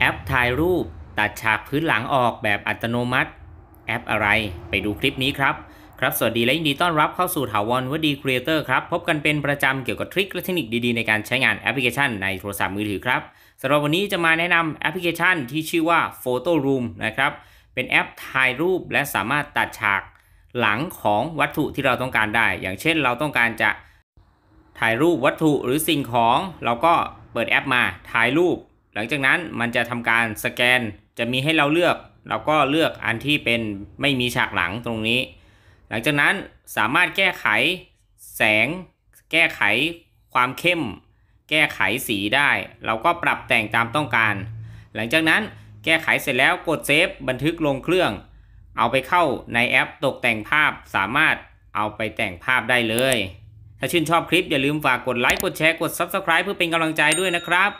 แอปถ่ายรูป ตัดฉากพื้นหลังออกแบบอัตโนมัติแอปอะไรไปดูคลิปนี้ครับ ครับ สวัสดีและยินดีต้อนรับเข้าสู่ถาวรวดีครีเอเตอร์ครับ พบกันเป็นประจำเกี่ยวกับทริคและเทคนิคดีๆ ในการใช้งานแอปพลิเคชันในโทรศัพท์มือถือครับสำหรับวันนี้จะมาแนะนำแอปพลิเคชันที่ชื่อว่า Photo Room นะครับ เป็นแอปถ่ายรูปและสามารถตัดฉากหลังของวัตถุที่เราต้องการได้ อย่างเช่นเราต้องการจะถ่ายรูปวัตถุหรือสิ่งของ เราก็เปิดแอปมาถ่ายรูปหลังจากนั้นมันจะทำการสแกนจะมีให้เราเลือก เราก็เลือกอันที่เป็นไม่มีฉากหลังตรงนี้ หลังจากนั้นสามารถแก้ไข แสง แก้ไข ความเข้ม แก้ไขสีได้ เราก็ปรับแต่งตามต้องการ หลังจากนั้นแก้ไขเสร็จแล้วกดเซฟ บันทึกลงเครื่อง เอาไปเข้าในแอปตกแต่งภาพสามารถเอาไปแต่งภาพได้เลย ถ้าชื่นชอบคลิปอย่าลืมฝากกดไลค์กดแชร์กด Subscribe เพื่อเป็นกำลังใจด้วยนะครับ